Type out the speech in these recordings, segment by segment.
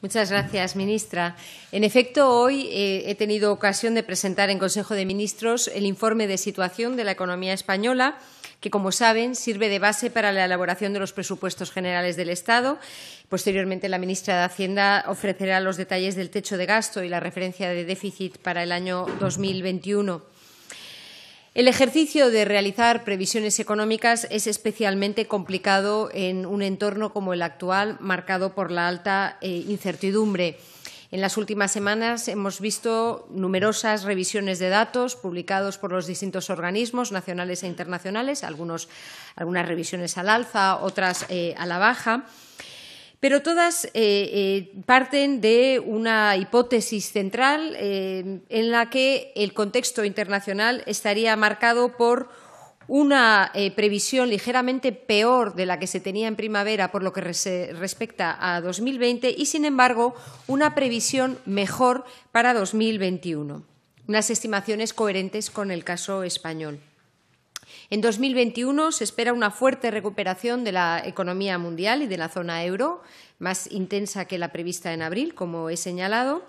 Muchas gracias, ministra. En efecto, hoy eh, he tenido ocasión de presentar en Consejo de Ministros el informe de situación de la economía española que, como saben, sirve de base para la elaboración de los presupuestos generales del Estado. Posteriormente, la ministra de Hacienda ofrecerá los detalles del techo de gasto y la referencia de déficit para el año 2021. El ejercicio de realizar previsiones económicas es especialmente complicado en un entorno como el actual, marcado por la alta eh, incertidumbre. En las últimas semanas hemos visto numerosas revisiones de datos publicados por los distintos organismos nacionales e internacionales, algunas revisiones al alza, otras eh, a la baja. Pero todas eh, eh, parten de una hipótesis central eh, en la que el contexto internacional estaría marcado por una previsión ligeramente peor de la que se tenía en primavera por lo que respecta a 2020 y, sin embargo, una previsión mejor para 2021. Unas estimaciones coherentes con el caso español. En 2021 se espera una fuerte recuperación de la economía mundial y de la zona euro, más intensa que la prevista en abril, como he señalado.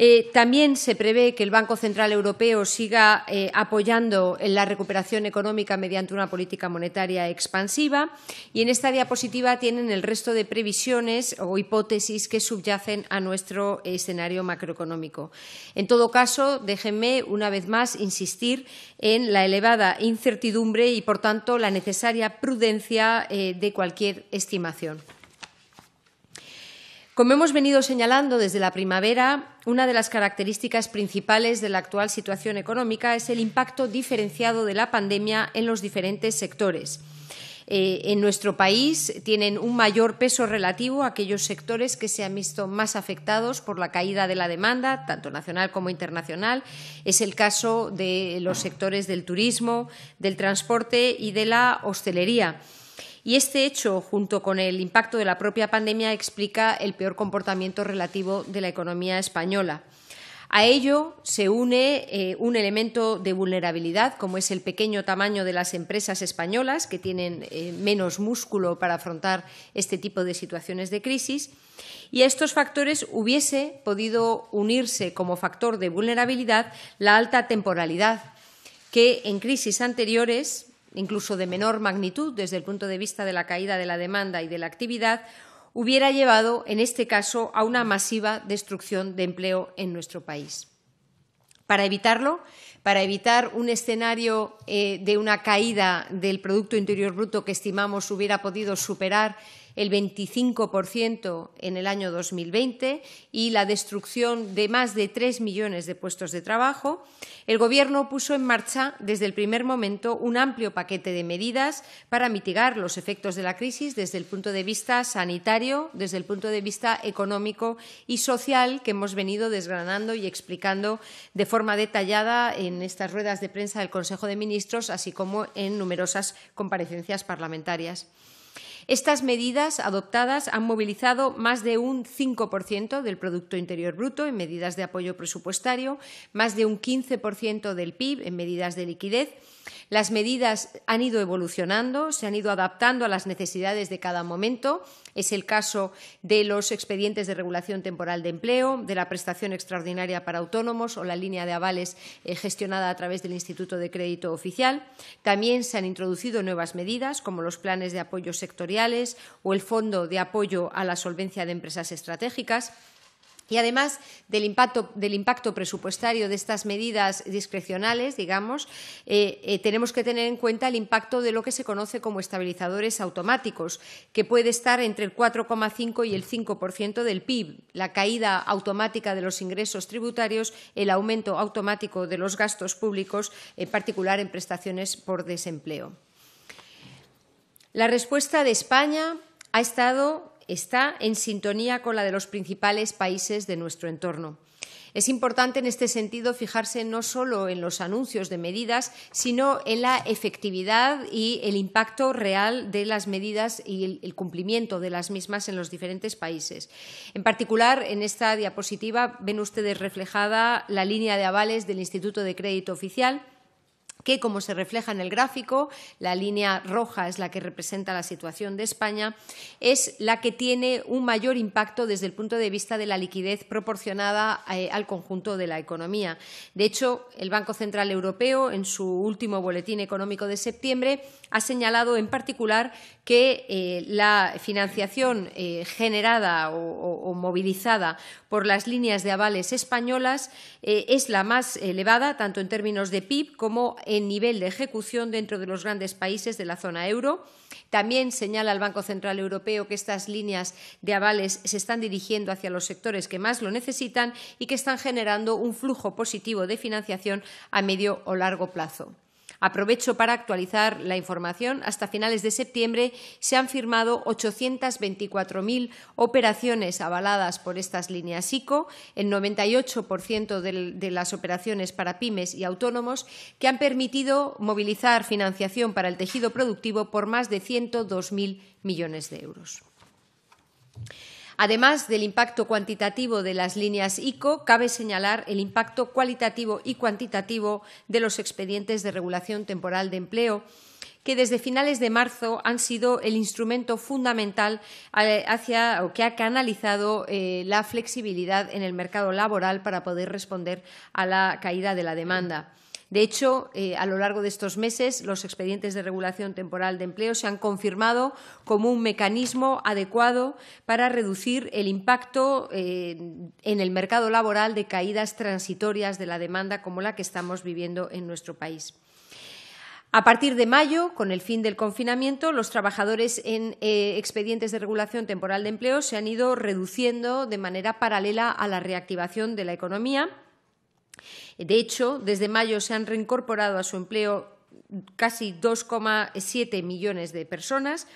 Eh, también se prevé que el Banco Central Europeo siga eh, apoyando en la recuperación económica mediante una política monetaria expansiva. Y en esta diapositiva tienen el resto de previsiones o hipótesis que subyacen a nuestro escenario macroeconómico. En todo caso, déjenme una vez más insistir en la elevada incertidumbre y, por tanto, la necesaria prudencia eh, de cualquier estimación. Como hemos venido señalando desde la primavera, una de las características principales de la actual situación económica es el impacto diferenciado de la pandemia en los diferentes sectores. Eh, en nuestro país tienen un mayor peso relativo aquellos sectores que se han visto más afectados por la caída de la demanda, tanto nacional como internacional. Es el caso de los sectores del turismo, del transporte y de la hostelería. Y este hecho, junto con el impacto de la propia pandemia, explica el peor comportamiento relativo de la economía española. A ello se une eh, un elemento de vulnerabilidad, como es el pequeño tamaño de las empresas españolas, que tienen eh, menos músculo para afrontar este tipo de situaciones de crisis. Y a estos factores hubiese podido unirse como factor de vulnerabilidad la alta temporalidad, que en crisis anteriores incluso de menor magnitud desde el punto de vista de la caída de la demanda y de la actividad, hubiera llevado, en este caso, a una masiva destrucción de empleo en nuestro país. Para evitarlo, para evitar un escenario eh, de una caída del Producto Interior Bruto que estimamos hubiera podido superar el 25% en el año 2020 y la destrucción de más de 3 millones de puestos de trabajo, el Gobierno puso en marcha desde el primer momento un amplio paquete de medidas para mitigar los efectos de la crisis desde el punto de vista sanitario, desde el punto de vista económico y social que hemos venido desgranando y explicando de forma detallada en estas ruedas de prensa del Consejo de Ministros, así como en numerosas comparecencias parlamentarias. Estas medidas adoptadas han movilizado más de un 5% del Producto Interior Bruto en medidas de apoyo presupuestario, más de un 15% del PIB en medidas de liquidez, las medidas han ido evolucionando, se han ido adaptando a las necesidades de cada momento. Es el caso de los expedientes de regulación temporal de empleo, de la prestación extraordinaria para autónomos o la línea de avales eh, gestionada a través del Instituto de Crédito Oficial. También se han introducido nuevas medidas, como los planes de apoyo sectoriales o el Fondo de Apoyo a la Solvencia de Empresas Estratégicas. Y además del impacto, presupuestario de estas medidas discrecionales, digamos, eh, eh, tenemos que tener en cuenta el impacto de lo que se conoce como estabilizadores automáticos, que puede estar entre el 4,5 y el 5% del PIB, la caída automática de los ingresos tributarios, el aumento automático de los gastos públicos, en particular en prestaciones por desempleo. La respuesta de España ha estado está en sintonía con la de los principales países de nuestro entorno. Es importante en este sentido fijarse no solo en los anuncios de medidas, sino en la efectividad y el impacto real de las medidas y el cumplimiento de las mismas en los diferentes países. En particular, en esta diapositiva ven ustedes reflejada la línea de avales del Instituto de Crédito Oficial que, como se refleja en el gráfico, la línea roja es la que representa la situación de España, es la que tiene un mayor impacto desde el punto de vista de la liquidez proporcionada eh, al conjunto de la economía. De hecho, el Banco Central Europeo, en su último boletín económico de septiembre, ha señalado en particular que eh, la financiación eh, generada o, movilizada por las líneas de avales españolas es la más elevada, tanto en términos de PIB como en nivel de ejecución dentro de los grandes países de la zona euro. También señala el Banco Central Europeo que estas líneas de avales se están dirigiendo hacia los sectores que más lo necesitan y que están generando un flujo positivo de financiación a medio o largo plazo. Aprovecho para actualizar la información. Hasta finales de septiembre se han firmado 824.000 operaciones avaladas por estas líneas ICO, el 98% de las operaciones para pymes y autónomos, que han permitido movilizar financiación para el tejido productivo por más de 102.000 millones de euros. Además del impacto cuantitativo de las líneas ICO, cabe señalar el impacto cualitativo y cuantitativo de los expedientes de regulación temporal de empleo que desde finales de marzo han sido el instrumento fundamental eh, que ha canalizado eh, la flexibilidad en el mercado laboral para poder responder a la caída de la demanda. De hecho, eh, a lo largo de estos meses, los expedientes de regulación temporal de empleo se han confirmado como un mecanismo adecuado para reducir el impacto eh, en el mercado laboral de caídas transitorias de la demanda como la que estamos viviendo en nuestro país. A partir de mayo, con el fin del confinamiento, los trabajadores en eh, expedientes de regulación temporal de empleo se han ido reduciendo de manera paralela a la reactivación de la economía de hecho, desde mayo se han reincorporado a su empleo casi 2,7 millones de personas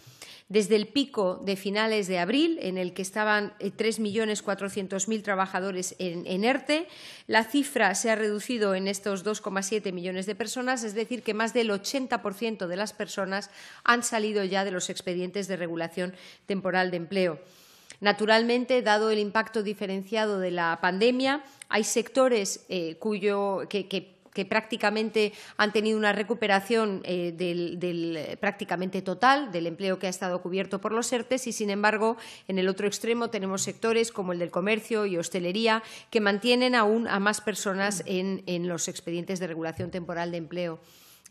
desde el pico de finales de abril, en el que estaban 3.400.000 eh, trabajadores en, en, ERTE. La cifra se ha reducido en estos 2,7 millones de personas, es decir, que más del 80% de las personas han salido ya de los expedientes de regulación temporal de empleo. Naturalmente, dado el impacto diferenciado de la pandemia, hay sectores eh, que, prácticamente han tenido una recuperación eh, del, prácticamente total del empleo que ha estado cubierto por los ERTES y, sin embargo, en el otro extremo tenemos sectores como el del comercio y hostelería que mantienen aún a más personas en los expedientes de regulación temporal de empleo.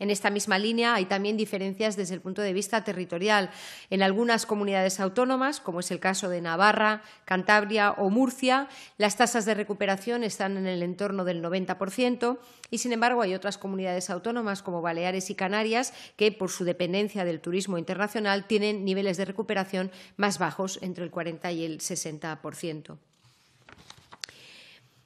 En esta misma línea hay también diferencias desde el punto de vista territorial. En algunas comunidades autónomas, como es el caso de Navarra, Cantabria o Murcia, las tasas de recuperación están en el entorno del 90% y, sin embargo, hay otras comunidades autónomas como Baleares y Canarias que, por su dependencia del turismo internacional, tienen niveles de recuperación más bajos, entre el 40 y el 60%.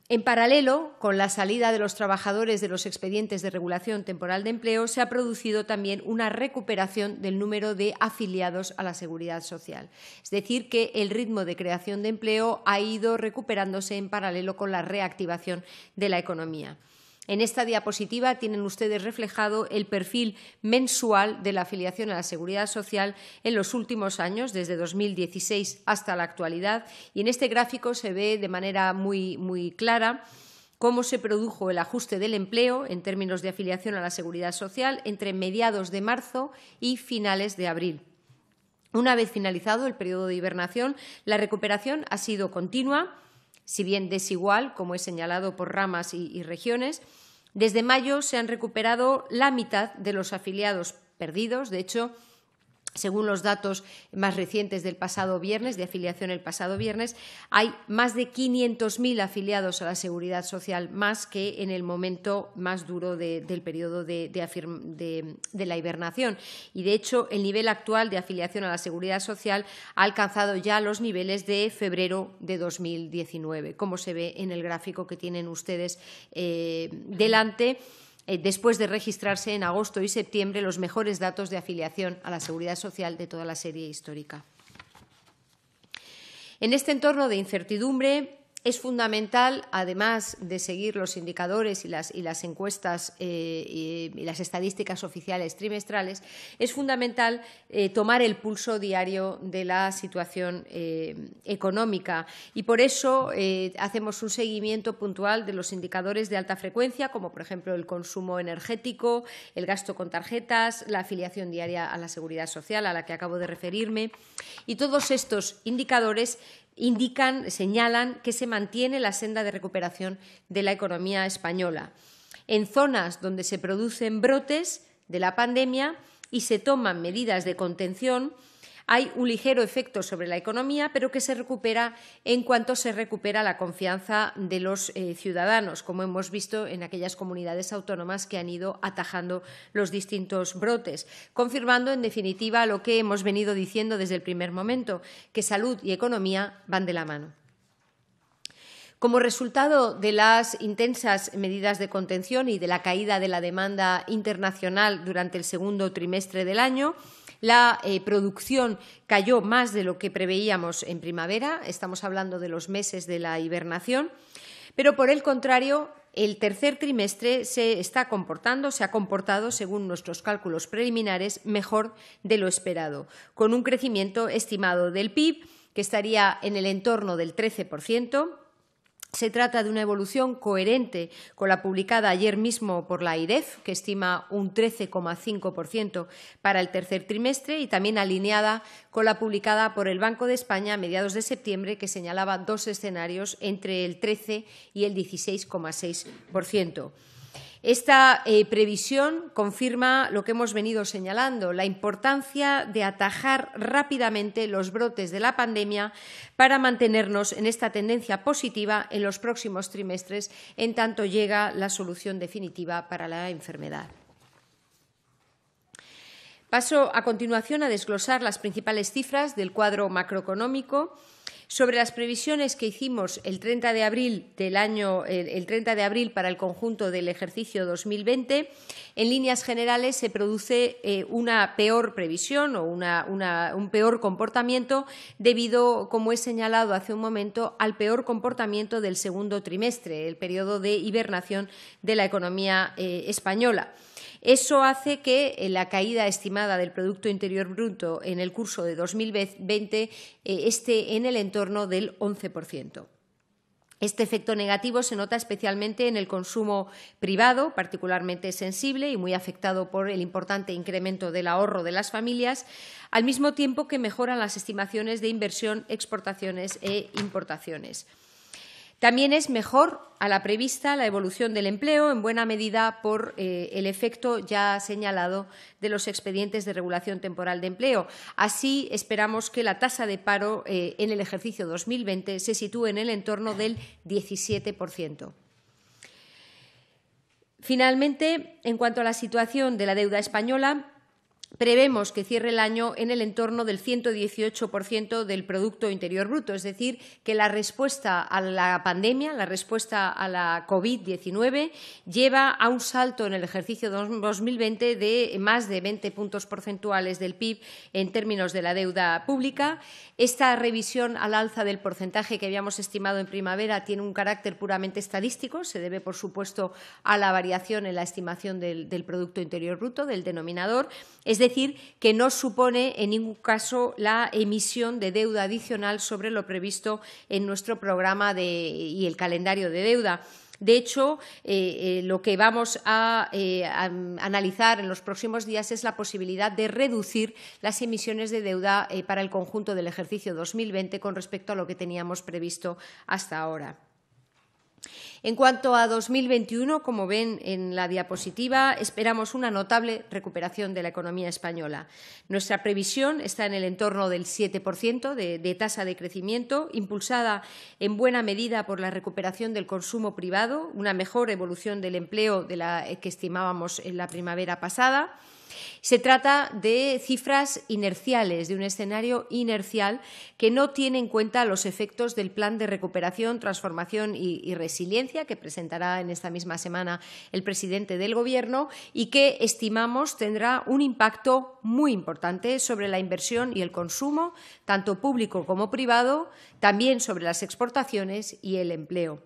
En paralelo con la salida de los trabajadores de los expedientes de regulación temporal de empleo, se ha producido también una recuperación del número de afiliados a la seguridad social. Es decir, que el ritmo de creación de empleo ha ido recuperándose en paralelo con la reactivación de la economía. En esta diapositiva tienen ustedes reflejado el perfil mensual de la afiliación a la Seguridad Social en los últimos años, desde 2016 hasta la actualidad, y en este gráfico se ve de manera muy, muy clara cómo se produjo el ajuste del empleo en términos de afiliación a la Seguridad Social entre mediados de marzo y finales de abril. Una vez finalizado el periodo de hibernación, la recuperación ha sido continua, si bien desigual, como he señalado por ramas y regiones, desde mayo se han recuperado la mitad de los afiliados perdidos. De hecho, según los datos más recientes del pasado viernes, de afiliación el pasado viernes, hay más de 500.000 afiliados a la Seguridad Social, más que en el momento más duro del periodo de, la hibernación. Y, de hecho, el nivel actual de afiliación a la Seguridad Social ha alcanzado ya los niveles de febrero de 2019, como se ve en el gráfico que tienen ustedes eh, delante. Eh, después de registrarse en agosto y septiembre los mejores datos de afiliación a la seguridad social de toda la serie histórica. En este entorno de incertidumbre, es fundamental, además de seguir los indicadores y las, encuestas eh, y, las estadísticas oficiales trimestrales, es fundamental eh, tomar el pulso diario de la situación eh, económica. Y por eso hacemos un seguimiento puntual de los indicadores de alta frecuencia, como por ejemplo el consumo energético, el gasto con tarjetas, la afiliación diaria a la seguridad social, a la que acabo de referirme. Y todos estos indicadores indican, señalan que se mantiene la senda de recuperación de la economía española. En zonas donde se producen brotes de la pandemia y se toman medidas de contención, hay un ligero efecto sobre la economía, pero que se recupera en cuanto se recupera la confianza de los eh, ciudadanos, como hemos visto en aquellas comunidades autónomas que han ido atajando los distintos brotes, confirmando, en definitiva, lo que hemos venido diciendo desde el primer momento, que salud y economía van de la mano. Como resultado de las intensas medidas de contención y de la caída de la demanda internacional durante el segundo trimestre del año, la eh, producción cayó más de lo que preveíamos en primavera, estamos hablando de los meses de la hibernación, pero por el contrario, el tercer trimestre se está comportando, se ha comportado, según nuestros cálculos preliminares, mejor de lo esperado, con un crecimiento estimado del PIB que estaría en el entorno del 13%, se trata de una evolución coherente con la publicada ayer mismo por la Idef, que estima un 13,5% para el tercer trimestre, y también alineada con la publicada por el Banco de España a mediados de septiembre, que señalaba dos escenarios entre el 13 y el 16,6%. Esta eh, previsión confirma lo que hemos venido señalando, la importancia de atajar rápidamente los brotes de la pandemia para mantenernos en esta tendencia positiva en los próximos trimestres, en tanto llega la solución definitiva para la enfermedad. Paso a continuación a desglosar las principales cifras del cuadro macroeconómico. Sobre las previsiones que hicimos el 30 de abril del año el 30 de abril para el conjunto del ejercicio 2020, en líneas generales se produce eh, una peor previsión o un peor comportamiento debido, como he señalado hace un momento, al peor comportamiento del segundo trimestre, el periodo de hibernación de la economía eh, española. Eso hace que eh, la caída estimada del Producto Interior Bruto en el curso de 2020 eh, esté en el entorno del 11%. Este efecto negativo se nota especialmente en el consumo privado, particularmente sensible y muy afectado por el importante incremento del ahorro de las familias, al mismo tiempo que mejoran las estimaciones de inversión, exportaciones e importaciones. También es mejor a la prevista la evolución del empleo, en buena medida por eh, el efecto ya señalado de los expedientes de regulación temporal de empleo. Así, esperamos que la tasa de paro eh, en el ejercicio 2020 se sitúe en el entorno del 17%. Finalmente, en cuanto a la situación de la deuda española, prevemos que cierre el año en el entorno del 118% del Producto Interior Bruto, es decir, que la respuesta a la pandemia, la respuesta a la COVID-19, lleva a un salto en el ejercicio 2020 de más de 20 puntos porcentuales del PIB en términos de la deuda pública. Esta revisión al alza del porcentaje que habíamos estimado en primavera tiene un carácter puramente estadístico, se debe, por supuesto, a la variación en la estimación del, Producto Interior Bruto, del denominador. Es decir, que no supone en ningún caso la emisión de deuda adicional sobre lo previsto en nuestro programa y el calendario de deuda. De hecho, eh, eh, lo que vamos a, eh, a, analizar en los próximos días es la posibilidad de reducir las emisiones de deuda para el conjunto del ejercicio 2020 con respecto a lo que teníamos previsto hasta ahora. En cuanto a 2021, como ven en la diapositiva, esperamos una notable recuperación de la economía española. Nuestra previsión está en el entorno del 7% de, de tasa de crecimiento, impulsada en buena medida por la recuperación del consumo privado, una mejor evolución del empleo de la que estimábamos en la primavera pasada se trata de cifras inerciales, de un escenario inercial que no tiene en cuenta los efectos del plan de recuperación, transformación y, resiliencia que presentará en esta misma semana el presidente del Gobierno y que estimamos tendrá un impacto muy importante sobre la inversión y el consumo, tanto público como privado, también sobre las exportaciones y el empleo.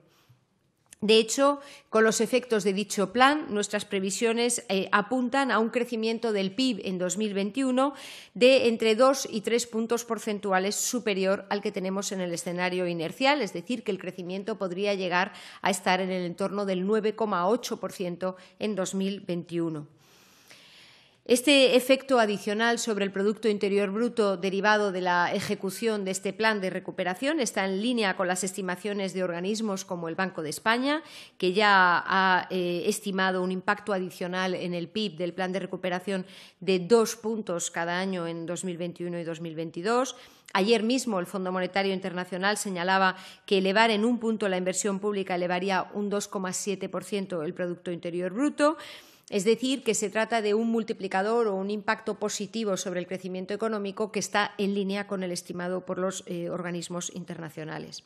De hecho, con los efectos de dicho plan, nuestras previsiones eh, apuntan a un crecimiento del PIB en 2021 de entre 2 y tres puntos porcentuales superior al que tenemos en el escenario inercial, es decir, que el crecimiento podría llegar a estar en el entorno del 9,8% en 2021. Este efecto adicional sobre el Producto Interior Bruto derivado de la ejecución de este plan de recuperación está en línea con las estimaciones de organismos como el Banco de España, que ya ha eh, estimado un impacto adicional en el PIB del plan de recuperación de dos puntos cada año en 2021 y 2022. Ayer mismo el Fondo Monetario Internacional señalaba que elevar en un punto la inversión pública elevaría un 2,7% el Producto Interior Bruto. Es decir, que se trata de un multiplicador o un impacto positivo sobre el crecimiento económico que está en línea con el estimado por los eh, organismos internacionales.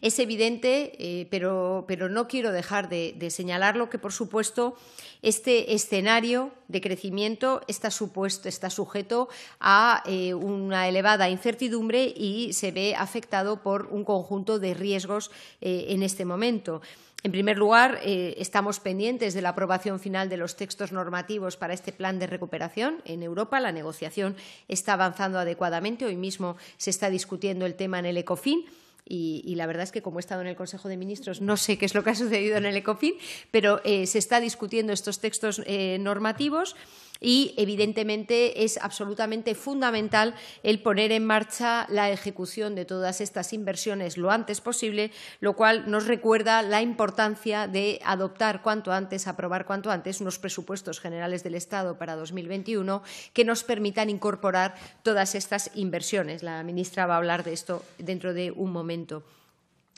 Es evidente, eh, pero, pero, no quiero dejar de, señalarlo, que por supuesto este escenario de crecimiento está, supuesto, está sujeto a eh, una elevada incertidumbre y se ve afectado por un conjunto de riesgos en este momento. En primer lugar, eh, estamos pendientes de la aprobación final de los textos normativos para este plan de recuperación. En Europa la negociación está avanzando adecuadamente. Hoy mismo se está discutiendo el tema en el ECOFIN. Y, la verdad es que como he estado en el Consejo de Ministros no sé qué es lo que ha sucedido en el ECOFIN, pero eh, se está discutiendo estos textos eh, normativos. Y evidentemente es absolutamente fundamental el poner en marcha la ejecución de todas estas inversiones lo antes posible, lo cual nos recuerda la importancia de adoptar cuanto antes, aprobar cuanto antes unos presupuestos generales del Estado para 2021 que nos permitan incorporar todas estas inversiones. La ministra va a hablar de esto dentro de un momento.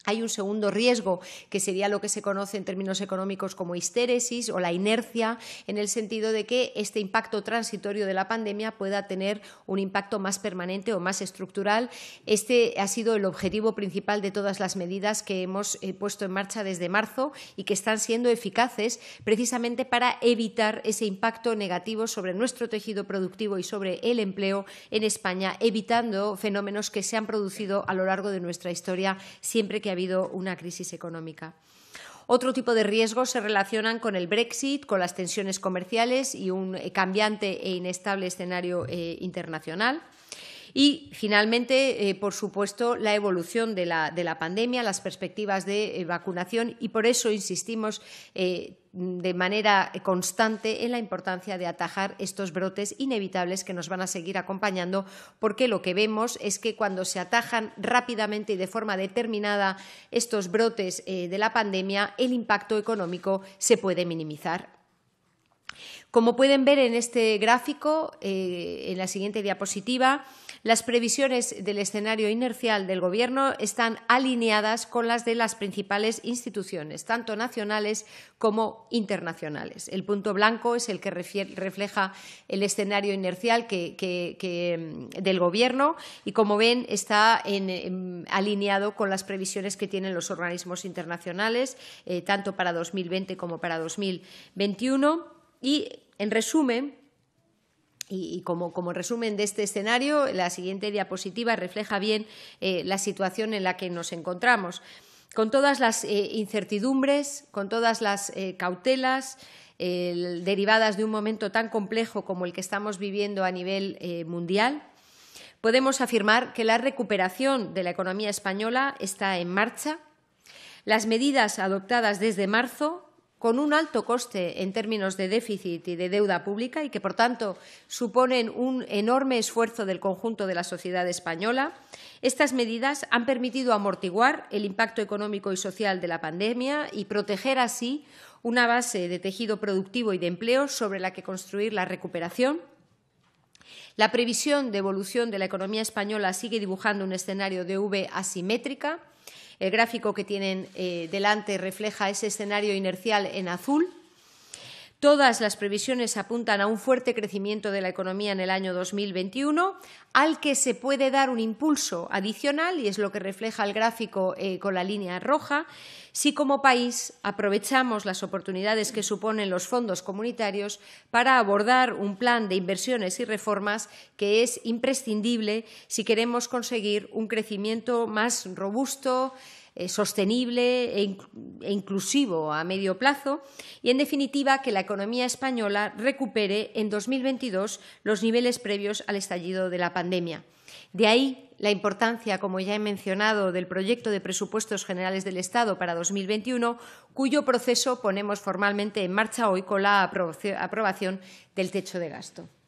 Hay un segundo riesgo, que sería lo que se conoce en términos económicos como histéresis o la inercia, en el sentido de que este impacto transitorio de la pandemia pueda tener un impacto más permanente o más estructural. Este ha sido el objetivo principal de todas las medidas que hemos eh, puesto en marcha desde marzo y que están siendo eficaces precisamente para evitar ese impacto negativo sobre nuestro tejido productivo y sobre el empleo en España, evitando fenómenos que se han producido a lo largo de nuestra historia siempre que ha habido una crisis económica. Otro tipo de riesgos se relacionan con el Brexit, con las tensiones comerciales y un cambiante e inestable escenario eh, internacional. Y, finalmente, eh, por supuesto, la evolución de la, pandemia, las perspectivas de eh, vacunación y por eso insistimos eh, de manera constante en la importancia de atajar estos brotes inevitables que nos van a seguir acompañando, porque lo que vemos es que cuando se atajan rápidamente y de forma determinada estos brotes eh, de la pandemia, el impacto económico se puede minimizar. Como pueden ver en este gráfico, eh, en la siguiente diapositiva, las previsiones del escenario inercial del Gobierno están alineadas con las de las principales instituciones, tanto nacionales como internacionales. El punto blanco es el que refleja el escenario inercial mm, del Gobierno y, como ven, está em, alineado con las previsiones que tienen los organismos internacionales, eh, tanto para 2020 como para 2021. Y, en resumen, y, como, resumen de este escenario, la siguiente diapositiva refleja bien eh, la situación en la que nos encontramos. Con todas las eh, incertidumbres, con todas las eh, cautelas derivadas de un momento tan complejo como el que estamos viviendo a nivel mundial, podemos afirmar que la recuperación de la economía española está en marcha. Las medidas adoptadas desde marzo con un alto coste en términos de déficit y de deuda pública y que, por tanto, suponen un enorme esfuerzo del conjunto de la sociedad española. Estas medidas han permitido amortiguar el impacto económico y social de la pandemia y proteger así una base de tejido productivo y de empleo sobre la que construir la recuperación la previsión de evolución de la economía española sigue dibujando un escenario de V asimétrica, el gráfico que tienen eh, delante refleja ese escenario inercial en azul. Todas las previsiones apuntan a un fuerte crecimiento de la economía en el año 2021, al que se puede dar un impulso adicional, y es lo que refleja el gráfico eh, con la línea roja, si como país aprovechamos las oportunidades que suponen los fondos comunitarios para abordar un plan de inversiones y reformas que es imprescindible si queremos conseguir un crecimiento más robusto, eh, sostenible e, e inclusivo a medio plazo y, en definitiva, que la economía española recupere en 2022 los niveles previos al estallido de la pandemia. De ahí la importancia, como ya he mencionado, del proyecto de presupuestos generales del Estado para 2021, cuyo proceso ponemos formalmente en marcha hoy con la aprobación del techo de gasto.